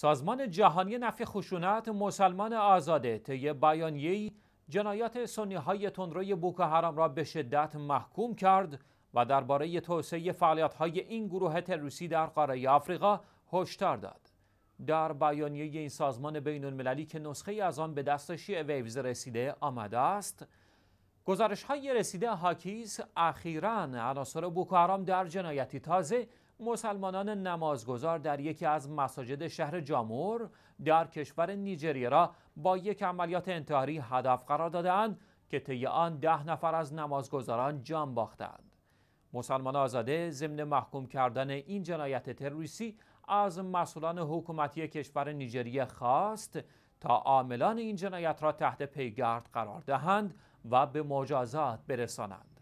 سازمان جهانی نفی خشونت مسلمان آزاده طی بیانیه‌ای جنایات سنی های تندروی بوکو حرام را به شدت محکوم کرد و درباره توسعه فعالیت های این گروه تروریستی در قاره آفریقا هشدار داد. در بیانیه این سازمان بین المللی که نسخه از آن به دست شیعه ویوز رسیده آمده است، گزارش های رسیده هاکیز اخیرا عناصر بوکو حرام در جنایتی تازه مسلمانان نمازگزار در یکی از مساجد شهر جامور در کشور نیجریه را با یک عملیات انتحاری هدف قرار دادند که طی آن ده نفر از نمازگزاران جان باختند مسلمان آزاده ضمن محکوم کردن این جنایت تروریستی از مسئولان حکومتی کشور نیجریه خواست تا عاملان این جنایت را تحت پیگرد قرار دهند و به مجازات برسانند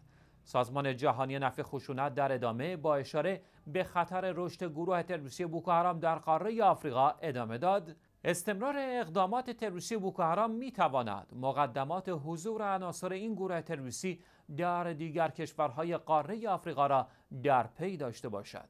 سازمان جهانی نفع خشونت در ادامه با اشاره به خطر رشد گروه تروریستی بوکوهرام در قاره آفریقا ادامه داد استمرار اقدامات تروریستی بوکوهرام می تواند مقدمات حضور عناصر این گروه تروریستی در دیگر کشورهای قاره آفریقا را در پی داشته باشد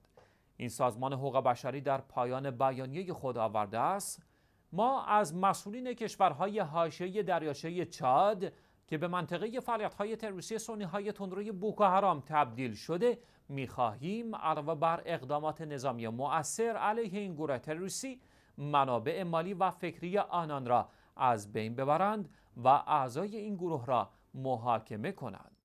این سازمان حقوق بشری در پایان بیانیه خود آورده است ما از مسئولین کشورهای حاشیه دریاچه چاد که به منطقه فعالیت های تروریستی سنی های تندروی بوکو حرام تبدیل شده میخواهیم علاوه بر اقدامات نظامی مؤثر علیه این گروه تروریستی منابع مالی و فکری آنان را از بین ببرند و اعضای این گروه را محاکمه کنند